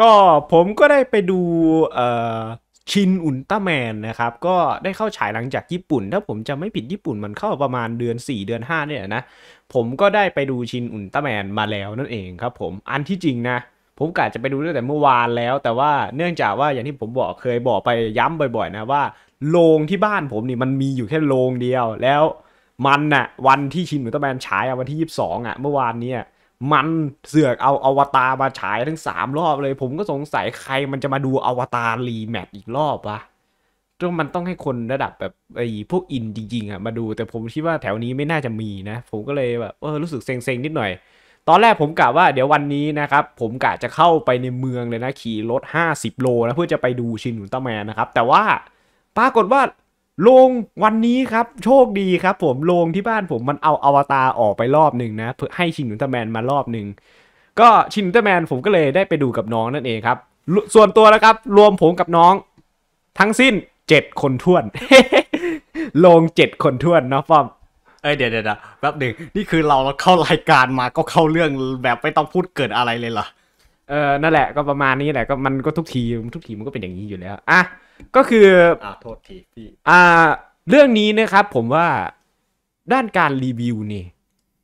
ก็ผมก็ได้ไปดูชินอุลตร้าแมนนะครับ ก็ได้เข้าฉายหลังจากญี่ปุ่น ถ้าผมจะไม่ผิดญี่ปุ่นมันเข้าประมาณเดือน 4 เดือน 5 เนี่ยนะผมก็ได้ไปดูชินอุลตร้าแมนมาแล้วนั่นเองครับผมอันที่จริงนะผมกะจะไปดูตั้งแต่เมื่อวานแล้ว แต่ว่าเนื่องจากว่าอย่างที่ผมบอกเคยบอกไปย้ำบ่อยๆนะว่าโรงที่บ้านผมนี่มันมีอยู่แค่โรงเดียวแล้วมันนะ่ะวันที่ชินอุลตร้าแมนฉายวันที่ 22อะ่ะเมื่อวานเนี้ยมันเสือกเอาอวตารมาฉายทั้งสามรอบเลย ผมก็สงสัยใครมันจะมาดูอวตารรีแมทอีกรอบวะต้องมันต้องให้คนระดับแบบไอ้พวกอินจริงๆอ่ะมาดูแต่ผมคิดว่าแถวนี้ไม่น่าจะมีนะ ผมก็เลยแบบเออรู้สึกเซ็งๆนิดหน่อย ตอนแรกผมกะว่าเดี๋ยววันนี้นะครับ ผมกะจะเข้าไปในเมืองเลยนะขี่รถ50 โลนะเพื่อจะไปดูชินอุลตร้าแมนนะครับ แต่ว่าปรากฏว่าโรงวันนี้ครับ โชคดีครับ ผมโรงที่บ้านผมมันเอาอวตารออกไปรอบหนึ่งนะ เพื่อให้ชินอุลตร้าแมนมารอบหนึ่งก็ชินอุลตร้าแมนผมก็เลยได้ไปดูกับน้องนั่นเองครับ ส่วนตัวนะครับ รวมผมกับน้อง ทั้งสิ้นเจ็ดคนท้วนลงเจ็ดคนท้วนเนาะฟอมเอ้ยเดี๋ยวเดี๋ยวแป๊บหนึ่งนี่คือเราเข้ารายการมาก็เข้าเรื่องแบบไม่ต้องพูดเกิดอะไรเลยเหรอเออนั่นแหละ ก็ประมาณนี้แหละก็มันก็ทุกทีทุกทีมันก็เป็นอย่างนี้อยู่แล้วอ่ะก็คืออ่าโทษทีพี่อ่า เรื่องนี้นะครับ ผมว่าด้านการรีวิวนี่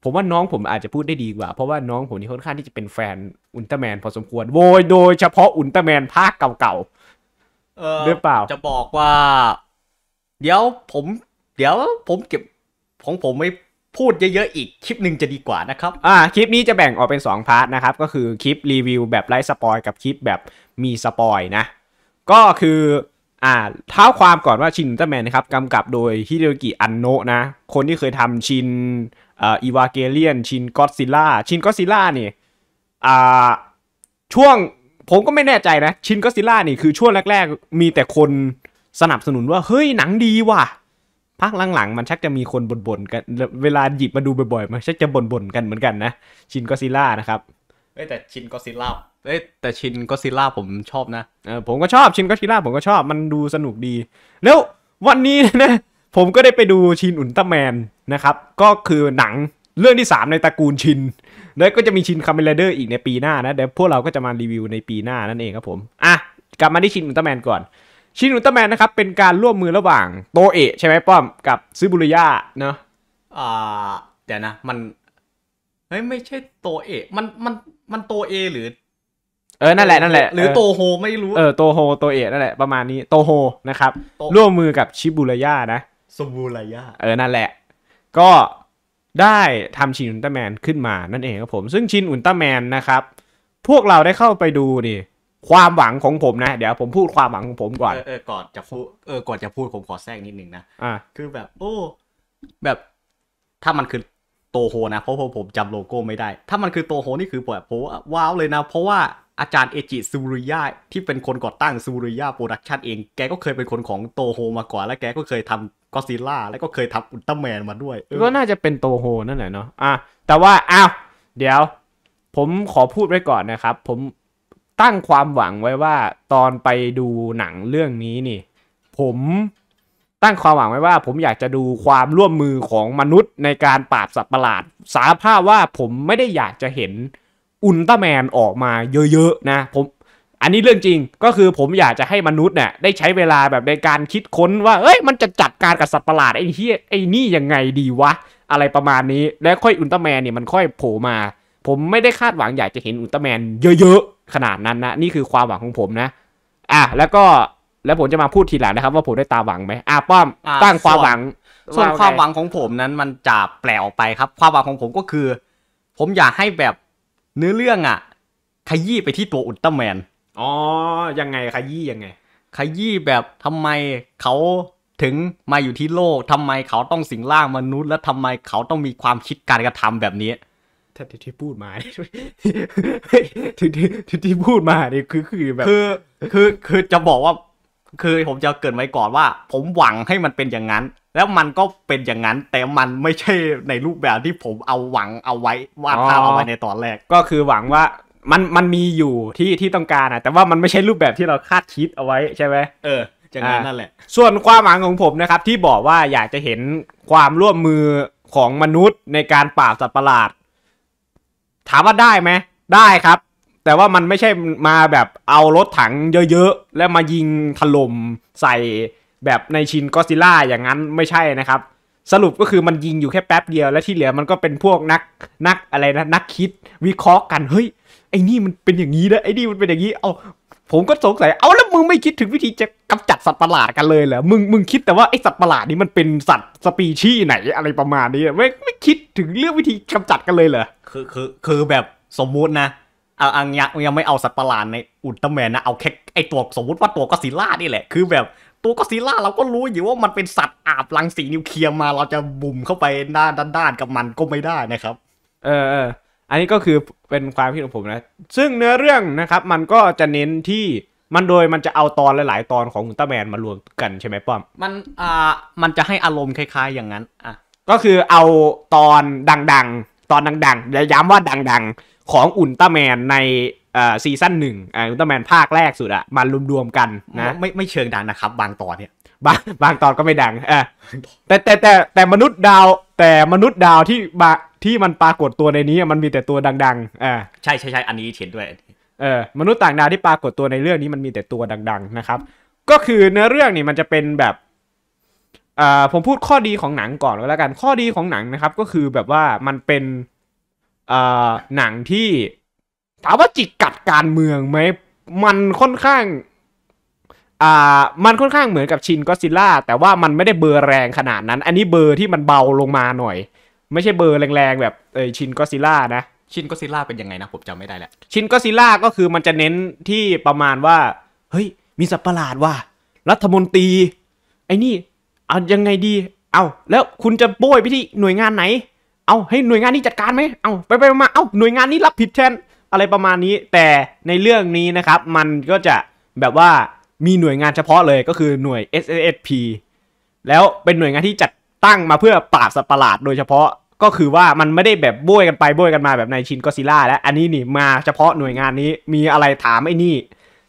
ผมว่าน้องผมอาจจะพูดได้ดีกว่าเพราะว่าน้องผมนี่ค่อนข้างที่จะเป็นแฟนอุลตร้าแมนพอสมควรโวยโดยเฉพาะอุลตร้าแมนภาคเก่าๆหรือเปล่าจะบอกว่าเดี๋ยวผม เดี๋ยวผมเก็บของผมไม่พูดเยอะๆอีกคลิปหนึ่งจะดีกว่านะครับ อ่า คลิปนี้จะแบ่งออกเป็น2พาร์ทนะครับ ก็คือคลิปรีวิวแบบไร้สปอยกับคลิปแบบมีสปอยนะ ก็คืออ่าเท้าความก่อนว่าชินอุลตร้าแมนนะครับกำกับโดยฮิเดโรกิอันโนะนะคนที่เคยทำชินอีวาเกเลียนชินก็อดซิล่าชินก็อดซิล่านี่อ่าช่วงผมก็ไม่แน่ใจนะชินก็อดซิล่านี่คือช่วงแรก ๆ มีแต่คนสนับสนุนว่าเฮ้ยหนังดีว่ะพักหลังๆ มันชักจะมีคนบ่นๆกันเวลาหยิบมาดูบ่อยๆมันชักจะบ่นๆกันเหมือนกันนะชินก็ซิล่านะครับเอ้แต่ชินก็ซิล่าเอ้แต่ชินก็ซิล่าผมชอบนะเออผมก็ชอบชินก็ซิล่าผมก็ชอบมันดูสนุกดี แล้ว วันนี้นะผมก็ได้ไปดูชินอุลตร้าแมนนะครับก็คือหนังเรื่องที่ 3 ในตระกูลชินแล้วก็จะมีชินคาเมเลเดอร์อีกในปีหน้านะเดี๋ยวพวกเราก็จะมารีวิวในปีหน้านั่นเองครับผมอ่ะกลับมาที่ชินอุลตร้าแมนก่อนชินอุลตร้าแมนนะครับเป็นการร่วมมือระหว่างโตเอะ ใช่ไหมป้อมกับซึบุริยะเนาะอ่าเดี๋ยวนะมันเฮ้ยไม่ใช่โตเอะมันมันมันโตเอหรือ เออ นั่นแหละ นั่นแหละ หรือโตโฮไม่รู้ เออโตโฮโตเอ นั่นแหละ ประมาณนี้โตโฮนะครับ ร่วมมือกับชิบุระยานะิบุระยาเออ นั่นแหละ ก็ได้ทำชินอุลตร้าแมนขึ้นมานั่นเองครับผม ซึ่งชินอุลตร้าแมนนะครับ พวกเราได้เข้าไปดูดิความหวังของผมนะ เดี๋ยวผมพูดความหวังของผมก่อนเออเออก่อนจะพูดเออก่อนจะพูดผมขอแทรกนิดนึงนะ อ่าคือแบบ โอ้ แบบถ้ามันคือโตโฮนะเพราะผมจำโลโก้ไม่ได้ ถ้ามันคือโตโฮนี่คือแบบผมว้าวเลยนะเพราะว่าอาจารย์เอจิซูริยะที่เป็นคนก่อตั้งซูริยะโปรดักชันเอง แกก็เคยเป็นคนของโตโฮมาก่อนและแกก็เคยทำก็ซิล่าแล้วก็เคยทำอุลตร้าแมนมาด้วยก็น่าจะเป็นโตโฮนั่นแหละเนาะอ่ะแต่ว่าอ้าวเดี๋ยว ผมขอพูดไว้ก่อนนะครับ ผมตั้งความหวังไว้ว่าตอนไปดูหนังเรื่องนี้นี่ ผมตั้งความหวังไว้ว่าผมอยากจะดูความร่วมมือของมนุษย์ในการปราบสัตว์ประหลาด สาภาพว่าผมไม่ได้อยากจะเห็นอุลตร้าแมนออกมาเยอะ ๆ นะ ผม อันนี้เรื่องจริงก็คือผมอยากจะให้มนุษย์เนี่ยได้ใช้เวลาแบบในการคิดค้นว่าเอ้ย มันจะจัดการกับสัตว์ประหลาดไอ้เฮียไอ้นี่ยังไงดีวะ อะไรประมาณนี้แล้วค่อยอุลตร้าแมนเนี่ยมันค่อยโผล่มา ผมไม่ได้คาดหวังอยากจะเห็นอุลตร้าแมนเยอะๆขนาดนั้นนะ นี่คือความหวังของผมนะ อ่ะแล้วก็แล้วผมจะมาพูดทีหลังนะครับ ว่าผมได้ตาหวังไหมอาป้อมอตั้งความหวังส่วนความหวังของผมนั้นมันจะแปลออกไปครับ ความหวังของผมก็คือ ผมอยากให้แบบเนื้อเรื่องอ่ะขยี้ไปที่ตัวอุลตร้าแมน อ๋อ ยังไงขยี้ยังไงขยี้แบบทำไมเขาถึงมาอยู่ที่โลกทำไมเขาต้องสิงร่างมนุษย์ และทำไมเขาต้องมีความคิดการกระทำแบบนี้ ถ้าที่ที่พูดมาที่ที่ที่ที่พูดมาเนี่ยคือคือแบบคือคือคือจะบอกว่าคือผมจะเกิดไว้ก่อนว่าผมหวังให้มันเป็นอย่างนั้น แล้วมันก็เป็นอย่างนั้น แต่มันไม่ใช่ในรูปแบบที่ผมเอาหวังเอาไว้วาดภาพเอาไว้ในตอนแรกก็คือหวังว่ามันมันมีอยู่ที่ที่ต้องการนะแต่ว่ามันไม่ใช่รูปแบบที่เราคาดคิดเอาไว้ใช่ไหมเออจากนั้นนั่นแหละ ส่วนความหวังของผมนะครับ ที่บอกว่าอยากจะเห็นความร่วมมือของมนุษย์ในการปราบสัตว์ประหลาด ถามว่าได้ไหมได้ครับแต่ว่ามันไม่ใช่มาแบบเอารถถังเยอะ ๆแล้วมายิงถล่มใส่แบบในชินก็ซิล่าอย่างนั้นไม่ใช่นะครับ สรุปก็คือมันยิงอยู่แค่แป๊บเดียว และที่เหลือมันก็เป็นพวกนักนักอะไรนะนักคิดวิเคราะห์กันเฮ้ย ไอ้นี่มันเป็นอย่างนี้นะไอ้นี่มันเป็นอย่างนี้เอาผมก็สงสัยเอาแล้วมึงไม่คิดถึงวิธีจะกำจัดสัตว์ประหลาดกันเลยเหรอมึงมึงคิดแต่ว่าไอสัตว์ประหลาดนี้มันเป็นสัตว์สปีชีส์ไหนอะไรประมาณนี้ไม่ไม่คิดถึงเรื่องวิธีกำจัดกันเลยเหรอคือคือคือแบบสมมุตินะเอาอังยังยังไม่เอาสัตว์ประหลาดในอุลตร้าแมนนะ เอาแค่ไอตัวสมมติว่าตัวก็ซีล่านี่แหละคือแบบตัวก็ซีล่าเรา ก็รู้อยู่ว่ามันเป็นสัตว์อาบรังสีนิวเคลียร์มา เราจะบุ่มเข้าไปด้านด้านกับมันก็ไม่ได้นะครับ เออเอออันนี้ก็คือเป็นความคิดของผมนะ ซึ่งเนื้อเรื่องนะครับมันก็จะเน้นที่มันโดยมันจะเอาตอนหลายๆ ตอนของอุลตร้าแมนมารวมกันใช่ไหมป้อม มันอ่ามันจะให้อารมณ์คล้าย ๆ อย่างนั้นอ่ะก็คือเอาตอนดังๆ ตอนดังๆและย้ำว่าดังๆของอุลตร้าแมนในซีซั่นหนึ่งอุลตร้าแมนภาคแรกสุดอะมารวมๆกันนะไม่ไม่เชิงดังนะครับ บางตอนเนี่ยบางบางตอนก็ไม่ดังอ่ะแต่แต่แต่แต่มนุษย์ดาวแต่มนุษย์ดาวที่บาที่มันปรากฏตัวในนี้มันมีแต่ตัวดังๆอ่าใช่ใช่ใช่อันนี้เห็นด้วยเออมนุษย์ต่างดาวที่ปรากฏตัวในเรื่องนี้มันมีแต่ตัวดังๆ นะครับ ก็คือเนื้อเรื่องนี่มันจะเป็นแบบอ่าผมพูดข้อดีของหนังก่อนแล้วกันข้อดีของหนังนะครับก็คือแบบว่ามันเป็นหนังที่ถามว่าจิกกัดการเมืองไหม มันค่อนข้างอ่ามันค่อนข้างเหมือนกับชินก็ซิล่าแต่ว่ามันไม่ได้เบอร์แรงขนาดนั้น อันนี้เบอร์ที่มันเบาลงมาหน่อยไม่ใช่เบอร์แรงๆแบบเออชินก็ซิล่านะชินก็ซิล่าเป็นยังไงนะผมจำไม่ได้แล้วชินก็ซิล่าก็คือมันจะเน้นที่ประมาณว่า เฮ้ย มีสัตว์ประหลาดว่ะรัฐมนตรี ไอ้นี่เอายังไงดี เอาแล้วคุณจะโบยไปที่หน่วยงานไหนเอาให้หน่วยงานนี้จัดการไหมเอาไปไปมาเอาหน่วยงานนี้รับผิดแทนอะไรประมาณนี้ แต่ในเรื่องนี้นะครับมันก็จะแบบว่ามีหน่วยงานเฉพาะเลยก็คือหน่วย SSP แล้วเป็นหน่วยงานที่จัดตั้งมาเพื่อปราบสัตว์ประหลาดโดยเฉพาะก็คือว่ามันไม่ได้แบบบ้วยกันไปบ้วยกันมาแบบในชินก็ซิล่าแล้วอันนี้นี่มาเฉพาะหน่วยงานนี้มีอะไรถามไอ้นี่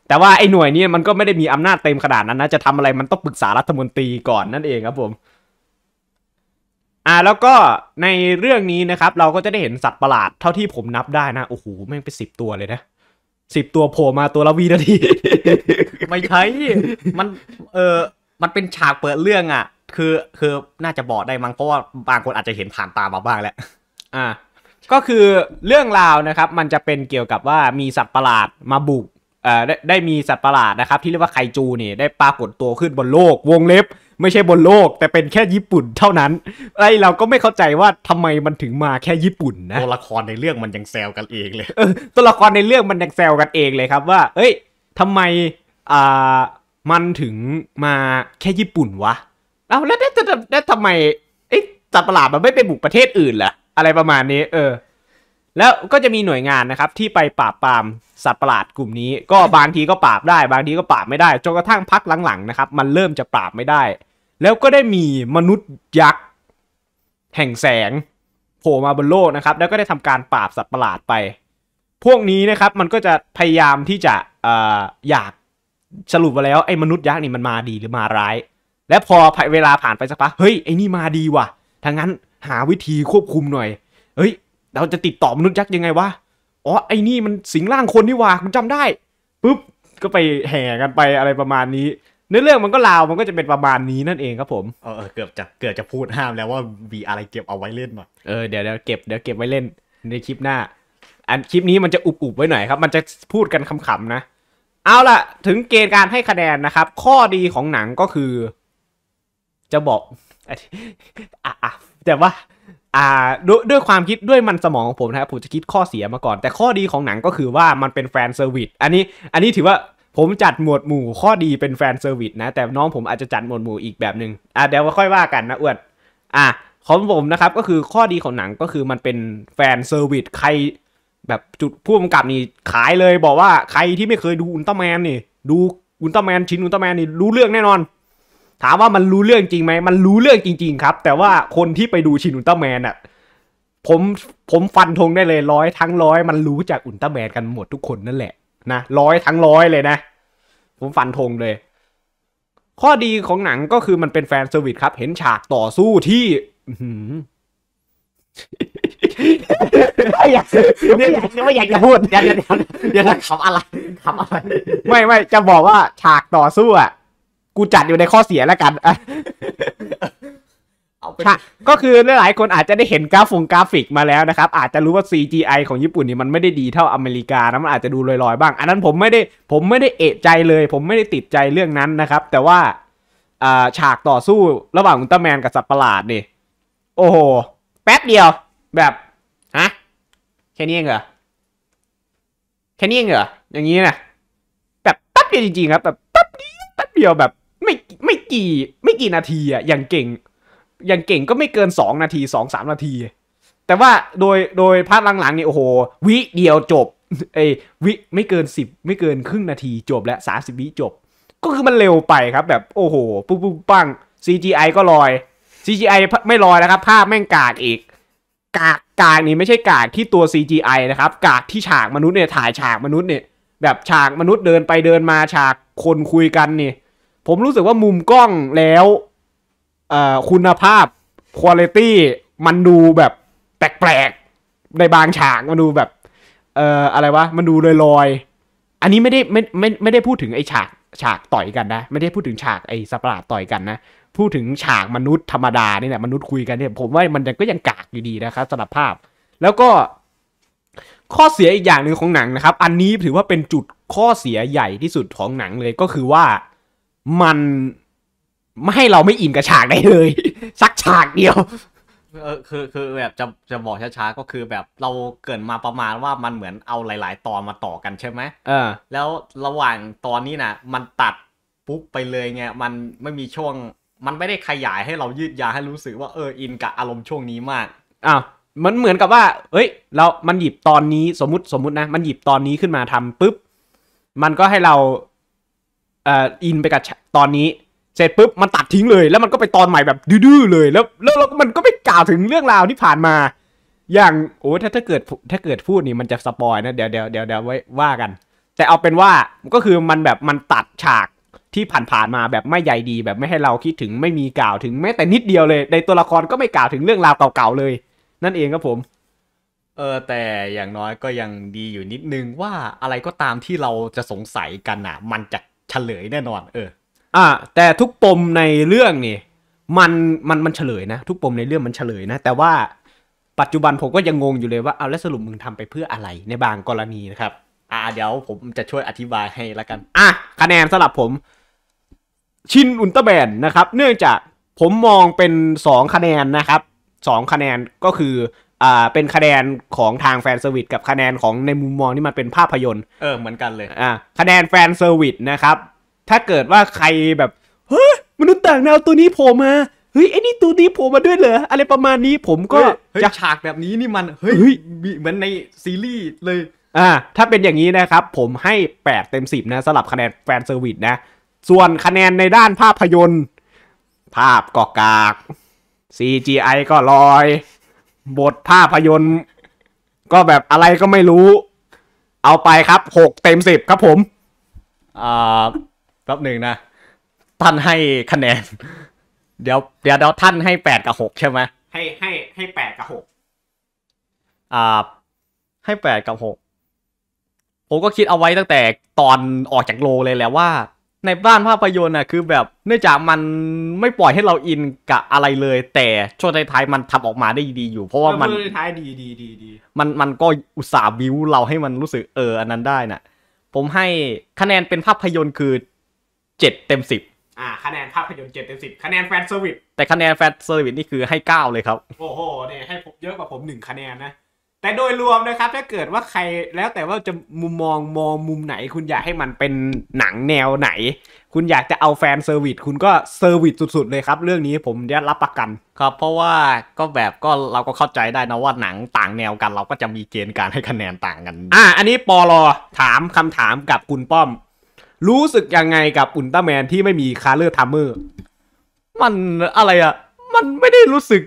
แต่ว่าไอ้หน่วยนี้มันก็ไม่ได้มีอำนาจเต็มขนาดนั้นนะจะทำอะไรมันต้องปรึกษารัฐมนตรีก่อนนั่นเองครับผมอ่าแล้วก็ในเรื่องนี้นะครับ เราก็จะได้เห็นสัตว์ประหลาดเท่าที่ผมนับได้นะโอ้โหแม่งเป็นสิบตัวเลยนะสิบตัวโผล่มาตัวละวีนาทีไม่ใช่มันเออมันเป็นฉากเปิดเรื่องอ่ะคือคือน่าจะบอกได้มั้งเพราะว่าบางคนอาจจะเห็นผ่านตามาบ้างแหละอ่า ก็คือเรื่องราวนะครับ มันจะเป็นเกี่ยวกับว่ามีสัตว์ประหลาดมาบุกเอ่อได้ได้มีสัตว์ประหลาดนะครับ ที่เรียกว่าไคจูนี่ได้ปรากฏตัวขึ้นบนโลกวงเล็บไม่ใช่บนโลกแต่เป็นแค่ญี่ปุ่นเท่านั้นไอเราก็ไม่เข้าใจว่าทำไมมันถึงมาแค่ญี่ปุ่น นะตัวละครในเรื่องมันยังแซวกันเองเลยตัวละครในเรื่องมันยังแซวกันเองเลยครับ ว่าเอ้ย ทำไมอ่ามันถึงมาแค่ญี่ปุ่นวะเอาแล้วแล้วแล้วทำไมไอ้สัตว์ประหลาดมันไม่ไปบุกประเทศอื่นล่ะอะไรประมาณนี้เออแล้วก็จะมีหน่วยงานนะครับ ที่ไปปราบปรามสัตว์ประหลาดกลุ่มนี้ ก็บางทีก็ปราบได้บางทีก็ปราบไม่ได้จนกระทั่งพักหลังๆนะครับมันเริ่มจะปราบไม่ได้แล้วก็ได้มีมนุษย์ยักษ์แห่งแสงโผล่มาบนโลกนะครับ แล้วก็ได้ทำการปราบสัตว์ประหลาดไป พวกนี้นะครับมันก็จะพยายามที่จะออยากสรุปมาแล้วไอ้มนุษย์ยักษ์นี่มันมาดีหรือมาร้าย และพอเวลาผ่านไปสักพัก เฮ้ยไอ้นี่มาดีว่ะทางนั้นหาวิธีควบคุมหน่อย เฮ้ย เราจะติดต่อมนุษย์ยักษ์ยังไงวะ อ๋อ ไอ้นี่มันสิงร่างคนนี่ว่ะคุณจำได้ปุ๊บก็ไปแห่กันไปอะไรประมาณนี้เนื้อเรื่องมันก็ลาวมันก็จะเป็นประมาณนี้นั่นเองครับผมเออ เกือบจะเกือบจะพูดห้ามแล้วว่ามีอะไรเก็บเอาไว้เล่นหน่อยเออเดี๋ยวเดี๋ยวเก็บเดี๋ยวเก็บไว้เล่นในคลิปหน้า อันคลิปนี้มันจะอุบอุบไว้หน่อยครับมันจะพูดกันขำๆนะเอาล่ะ ถึงเกณฑ์การให้คะแนนนะครับ ข้อดีของหนังก็คือ จะบอกอ่ะแต่ว่า อ่าด้วยด้วยความคิดด้วยมันสมองของผมนะครับผมจะคิดข้อเสียมาก่อน แต่ข้อดีของหนังก็คือว่ามันเป็นแฟนเซอร์วิสอันนี้ อันนี้ถือว่าผมจัดหมวดหมู่ข้อดีเป็นแฟนเซอร์วิสนะ แต่น้องผมอาจจะจัดหมวดหมู่อีกแบบหนึง่งอ่ะเดี๋ยวค่อยว่ากันนะอ้วนอ่ะของผมนะครับก็คือข้อดีของหนังก็คือมันเป็นแฟนเซอร์วิสใคร แบบจุดผู้กำกับนี่ขายเลยบอกว่าใครที่ไม่เคยดูอุลตร้าแมนนี่ดูอุลตร้าแมนชิ้นอุลตร้าแมนนี่รู้เรื่องแน่นอน ถามว่ามันรู้เรื่องจริงไหมมันรู้เรื่องจริง ๆ ครับ แต่ว่าคนที่ไปดูชินอุลตร้าแมนอะผมผมฟันธงได้เลยร้อยทั้งร้อยมันรู้จากอุลตร้าแมนกันหมดทุกคนนั่นแหละนะร้อยทั้งร้อยเลยนะ ผมฟันธงเลย ข้อดีของหนังก็คือมันเป็นแฟนเซอร์วิสครับ เห็นฉากต่อสู้ที่ไม่อยากไม่อยากไม่อยากจะพูด เดี๋ยวเดี๋ยวเดี๋ยวำอะไรทำอะไรไม่ไม่จะบอกว่าฉากต่อสู้อ่ะกูจัดอยู่ในข้อเสียแล้วกันเอาก็คือหลายๆคนอาจจะได้เห็นกราฟงกราฟิกมาแล้วนะครับ อาจจะรู้ว่า CGI ของญี่ปุ่นนี่มันไม่ได้ดีเท่าอเมริกานะ มันอาจจะดูลอยๆบ้าง อันนั้นผมไม่ได้ ผมไม่ได้เอะใจเลย ผมไม่ได้ติดใจเรื่องนั้นนะครับ แต่ว่าฉากต่อสู้ระหว่างอุลตร้าแมนกับสัตว์ประหลาดนี่ โอ้โห แป๊บเดียว แบบ ฮะ แค่นี้เองเหรอ แค่นี้เองเหรอ อย่างนี้นะแบบแป๊บเดียวจริง ๆ ครับ แบบแป๊บเดียว แป๊บเดียว แบบไม่ไม่กี่ไม่กี่นาทีอะอย่างเก่งอย่างเก่งก็ไม่เกิน 2 นาที2 3นาที แต่ว่าโดยโดยพาร์ทหลังๆนี่โอ้โห วิเดียวจบไอ้วิไม่เกิน 10 ไม่เกินครึ่งนาที จบและิบวิจบ ก็คือมันเร็วไปครับ แบบโอ้โหปุ๊บปุ๊บปัง CGI ก็ลอย CGI ไม่ลอยนะครับ ภาพแม่งกากอีก กากกากนี่ไม่ใช่กากที่ตัว CGI นะครับกากที่ฉากมนุษย์เนี่ยถ่ายฉากมนุษย์เนี่ย แบบฉากมนุษย์เดินไปเดินมาฉากคนคุยกันนี่ผมรู้สึกว่ามุมกล้องแล้วคุณภาพคุณภาพมันดูแบบแปลกๆในบางฉากมันดูแบบ เอ่ออะไรวะมันดูลอยๆอันนี้ไม่ได้ไม่ไม่ไม่ได้พูดถึงไอ้ฉากฉากต่อยกันนะไม่ได้พูดถึงฉากไอสปาราดต่อยกันนะพูดถึงฉากมนุษย์ธรรมดาเนี่ยนะมนุษย์คุยกันเนี่ยผมว่ามันก็ยังกากอยู่ดีนะครับสำหรับภาพแล้วก็ข้อเสียอีกอย่างหนึ่งของหนังนะครับ อันนี้ถือว่าเป็นจุดข้อเสียใหญ่ที่สุดของหนังเลยก็คือว่ามันไม่ให้เราไม่อิ่มกับฉากได้เลย สักฉากเดียว เออ คือคือแบบจะจะบอกช้าๆก็คือแบบเราเกินมาประมาณว่ามันเหมือนเอาหลาย ๆ ตอนมาต่อกันใช่ไหมเออ แล้วระหว่างตอนนี้นะมันตัดปุ๊บไปเลยไงมันไม่มีช่วง มันไม่ได้ขยายให้เรายืดยาวให้รู้สึกว่าเอออินกับอารมณ์ช่วงนี้มากอ้าวมันเหมือนกับว่าเอ้ยเรามันหยิบตอนนี้สมมติสมมตินะมันหยิบตอนนี้ขึ้นมาทำปุ๊บมันก็ให้เรา เอ่ออินไปกับตอนนี้เสร็จปุ๊บมันตัดทิ้งเลยแล้วมันก็ไปตอนใหม่แบบดื้อเลยแล้วแล้วมันก็ไม่กล่าวถึงเรื่องราวที่ผ่านมา อย่างโอ้ถ้าถ้าเกิดถ้าเกิดพูดนี่มันจะสปอยนะเดี๋ยวเดี๋ยวเดี๋ยวเดี๋ยวไว้ว่ากัน แต่เอาเป็นว่าก็คือมันแบบมันตัดฉากที่ผ่านๆมาแบบไม่ใหญ่ดี แบบไม่ให้เราคิดถึงไม่มีกล่าวถึงแม้แต่นิดเดียวเลยในตัวละครก็ไม่กล่าวถึงเรื่องราวเก่าๆเลย นั่นเองครับผมเออแต่อย่างน้อยก็ยังดีอยู่นิดนึงว่าอะไรก็ตามที่เราจะสงสัยกันอ่ะ มันจะเฉลยแน่นอนเอออ่าแต่ทุกปมในเรื่องนี่มันมันมันเฉลยนะทุกปมในเรื่องมันเฉลยนะ แต่ว่าปัจจุบันผมก็ยังงงอยู่เลยว่าเอาแล้วสรุปมึงทำไปเพื่ออะไรในบางกรณีนะครับอ่าเดี๋ยวผมจะช่วยอธิบายให้ละกันอ่ะคะแนนสำหรับผม ชินอุลตร้าแมนนะครับ เนื่องจากผมมองเป็น 2 คะแนนนะครับ 2 คะแนนก็คืออ่าเป็นคะแนนของทางแฟนเซอร์วิสกับคะแนนของในมุมมองที่มันเป็นภาพยนตร์เออเหมือนกันเลยอ่าคะแนนแฟนเซอร์วิสนะครับถ้าเกิดว่าใครแบบ เฮ้ยมนุษย์ต่างดาวตัวนี้โผล่มาเฮ้ย ไอ้นี่ตัวนี้โผล่มาด้วยเหรอ อะไรประมาณนี้ผมก็จะฉากแบบนี้นี่มันเฮ้ยเหมือนในซีรีส์เลย อ่า ถ้าเป็นอย่างนี้นะครับ ผมให้8เต็ม10 นะสลับคะแนนแฟนเซอร์วิสนะ ส่วนคะแนนในด้านภาพยนตร์ภาพก็กาก CGI ก็ลอย บทภาพยนตร์ ก็แบบอะไรก็ไม่รู้ เอาไปครับ6เต็ม10ครับผมอ่าแป๊บหนึ่งนะท่านให้คะแนน เดี๋ยว เดี๋ยวท่านให้แปดกับหกใช่ไหมให้ให้ให้แปดกับหกอ่า ให้แปดกับหกผมก็คิดเอาไว้ตั้งแต่ตอนออกจากโลเลยแล้วว่า ในบ้านภาพยนตร์น่ะคือแบบเนื่องจากมันไม่ปล่อยให้เราอินกับอะไรเลย แต่ช่วงท้ายๆมันทำออกมาได้ดีอยู่ เพราะว่ามันท้ายดีดีดีดีมันมันก็อุตส่าห์วิวเราให้มันรู้สึกเอออันนั้นได้น่ะ ผมให้คะแนนเป็นภาพยนตร์คือเจ็ดเต็มสิบอ่า คะแนนภาพยนตร์เจ็ดเต็มสิบคะแนนแฟนเซอร์วิส แต่คะแนนแฟนเซอร์วิสนี่คือให้เก้าเลยครับ โอ้โหเนี่ยให้ผมเยอะกว่าผมหนึ่งคะแนนนะ แต่โดยรวมนะครับถ้าเกิดว่าใครแล้วแต่ว่าจะมุมมองมองมุมไหน คุณอยากให้มันเป็นหนังแนวไหน คุณอยากจะเอาแฟนเซอร์วิสคุณก็เซอร์วิสสุดๆเลยครับเรื่องนี้ผมได้รับประกัน ครับ เพราะว่าก็แบบก็เราก็เข้าใจได้นะว่าหนังต่างแนวกันเราก็จะมีเกณฑ์การให้คะแนนต่างกัน อ่าอันนี้ปอลอถามคำถามกับคุณป้อมรู้สึกยังไงกับอุลตร้าแมนที่ไม่มีคาร์เลอร์ทามเมอร์ มันอะไรอ่ะ มันไม่ได้รู้สึก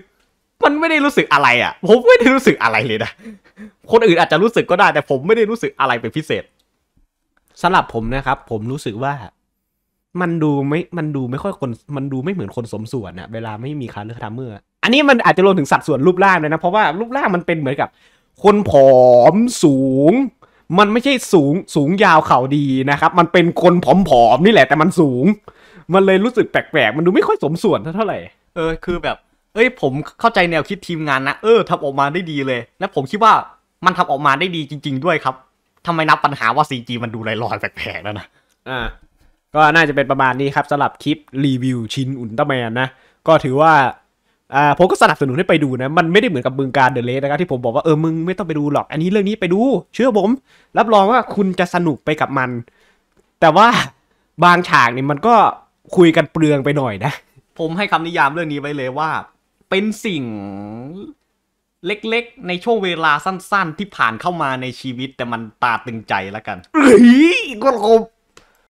มันไม่ได้รู้สึกอะไรอ่ะ ผมไม่ได้รู้สึกอะไรเลยนะ คนอื่นอาจจะรู้สึกก็ได้ แต่ผมไม่ได้รู้สึกอะไรเป็นพิเศษ สำหรับผมนะครับ ผมรู้สึกว่า มันดูไม่ มันดูไม่ค่อยคน มันดูไม่เหมือนคนสมส่วนอะเวลาไม่มีคาร์เลอร์ทามเมอร์ อันนี้มันอาจจะรวมถึงสัดส่วนรูปร่างเลยนะเพราะว่ารูปร่างมันเป็นเหมือนกับ คนผอมสูงมันไม่ใช่สูงสูงยาวเข่าดีนะครับ มันเป็นคนผอมๆนี่แหละ แต่มันสูง มันเลยรู้สึกแปลกๆ มันดูไม่ค่อยสมส่วนเท่าไหร่ เออคือแบบ เอ้ย ผมเข้าใจแนวคิดทีมงานนะเออทำออกมาได้ดีเลย และผมคิดว่ามันทำออกมาได้ดีจริง ๆ ด้วยครับทำไมนับปัญหาว่าจีมันดูลอยๆแปลกๆแล้วนะอ่าก็น่าจะเป็นประมาณนี้ครับสำหรับคลิปรีวิวชิ้นอุลตร้าแมนนะ ก็ถือว่าอ่าผมก็สนับสนุนให้ไปดูนะ มันไม่ได้เหมือนกับมึงการเดอะเลสนะครับที่ผมบอกว่าเออมึงไม่ต้องไปดูหรอก อันนี้เรื่องนี้ไปดู เชื่อผม รับรองว่าคุณจะสนุกไปกับมัน แต่ว่าบางฉากนี่มันก็คุยกันเปลืองไปหน่อยนะ ผมให้คำนิยามเรื่องนี้ไว้เลยว่า เป็นสิ่งเล็กๆ ในช่วงเวลาสั้น ๆ ที่ผ่านเข้ามาในชีวิตแต่มันตาตึงใจแล้วกันเฮ้ยก็คม